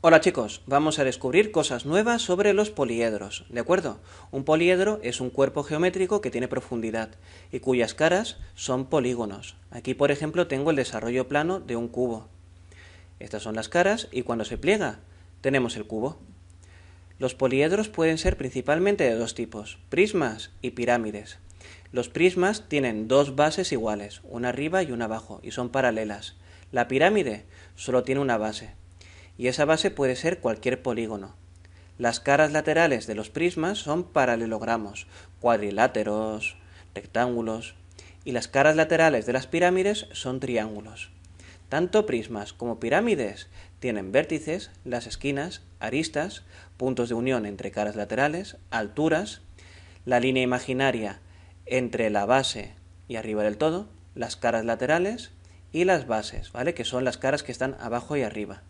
Hola chicos, vamos a descubrir cosas nuevas sobre los poliedros, ¿de acuerdo? Un poliedro es un cuerpo geométrico que tiene profundidad y cuyas caras son polígonos. Aquí por ejemplo tengo el desarrollo plano de un cubo. Estas son las caras y cuando se pliega tenemos el cubo. Los poliedros pueden ser principalmente de dos tipos, prismas y pirámides. Los prismas tienen dos bases iguales, una arriba y una abajo, y son paralelas. La pirámide solo tiene una base y esa base puede ser cualquier polígono. Las caras laterales de los prismas son paralelogramos, cuadriláteros, rectángulos, y las caras laterales de las pirámides son triángulos. Tanto prismas como pirámides tienen vértices, las esquinas, aristas, puntos de unión entre caras laterales, alturas, la línea imaginaria entre la base y arriba del todo, las caras laterales y las bases, ¿vale? Que son las caras que están abajo y arriba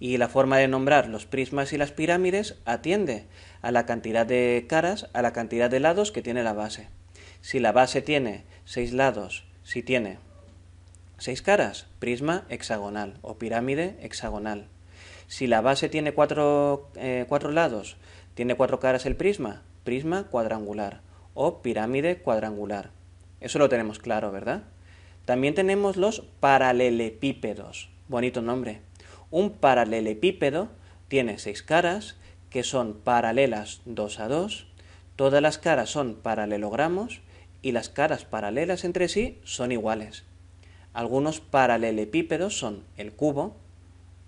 y la forma de nombrar los prismas y las pirámides atiende a la cantidad de caras, a la cantidad de lados que tiene la base. Si la base tiene seis lados, si tiene seis caras, prisma hexagonal o pirámide hexagonal. Si la base tiene cuatro, eh, cuatro lados, tiene cuatro caras el prisma, prisma cuadrangular o pirámide cuadrangular. Eso lo tenemos claro, ¿verdad? También tenemos los paralelepípedos. Bonito nombre. Un paralelepípedo tiene seis caras que son paralelas dos a dos, todas las caras son paralelogramos y las caras paralelas entre sí son iguales. Algunos paralelepípedos son el cubo,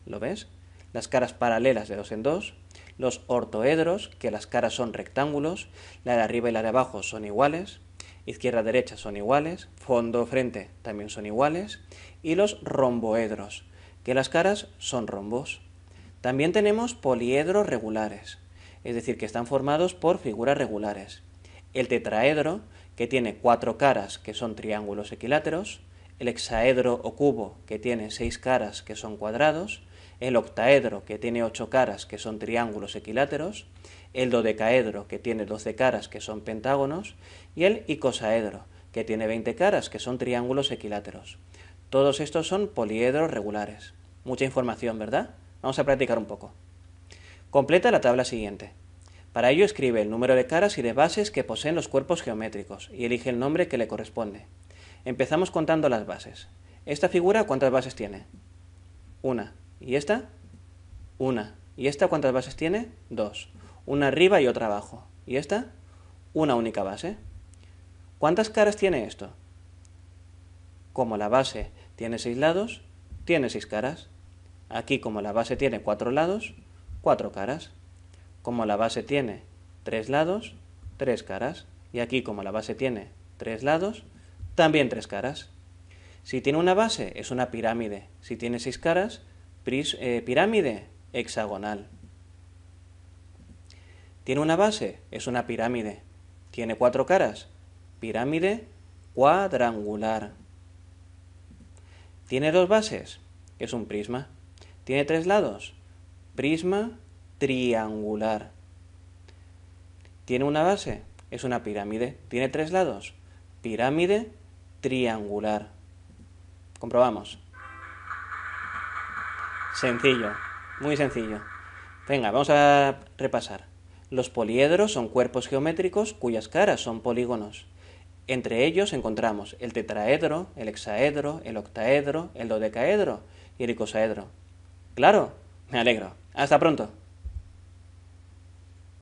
¿lo ves? Las caras paralelas de dos en dos, los ortoedros, que las caras son rectángulos, la de arriba y la de abajo son iguales, izquierda derecha son iguales, fondo frente también son iguales, y los romboedros, que las caras son rombos. También tenemos poliedros regulares, es decir, que están formados por figuras regulares. El tetraedro, que tiene cuatro caras, que son triángulos equiláteros, el hexaedro o cubo, que tiene seis caras, que son cuadrados, el octaedro, que tiene ocho caras, que son triángulos equiláteros, el dodecaedro, que tiene doce caras, que son pentágonos, y el icosaedro, que tiene veinte caras, que son triángulos equiláteros. Todos estos son poliedros regulares. Mucha información, ¿verdad? Vamos a practicar un poco. Completa la tabla siguiente. Para ello escribe el número de caras y de bases que poseen los cuerpos geométricos y elige el nombre que le corresponde. Empezamos contando las bases. ¿Esta figura cuántas bases tiene? Una. ¿Y esta? Una. ¿Y esta cuántas bases tiene? Dos. Una arriba y otra abajo. ¿Y esta? Una única base. ¿Cuántas caras tiene esto? como la base tiene seis lados, tiene seis caras. Aquí como la base tiene cuatro lados, cuatro caras. Como la base tiene tres lados, tres caras. Y aquí como la base tiene tres lados, también tres caras. Si tiene una base, es una pirámide. Si tiene seis caras, eh, pirámide hexagonal. Tiene una base, es una pirámide. Tiene cuatro caras, pirámide cuadrangular. Tiene dos bases, es un prisma. Tiene tres lados, prisma triangular. Tiene una base, es una pirámide. Tiene tres lados, pirámide triangular. Comprobamos. Sencillo, muy sencillo. Venga, vamos a repasar. Los poliedros son cuerpos geométricos cuyas caras son polígonos. Entre ellos encontramos el tetraedro, el hexaedro, el octaedro, el dodecaedro y el icosaedro. Claro, me alegro. Hasta pronto.